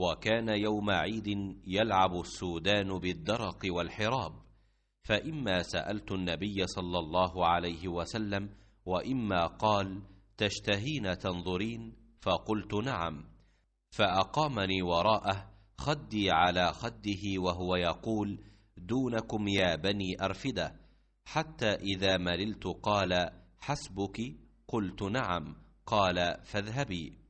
وكان يوم عيد يلعب السودان بالدرق والحراب فإما سألت النبي صلى الله عليه وسلم وإما قال تشتهين تنظرين فقلت نعم فأقامني وراءه خدي على خده وهو يقول دونكم يا بني أرفدة حتى إذا مللت قال حسبك قلت نعم قال فاذهبي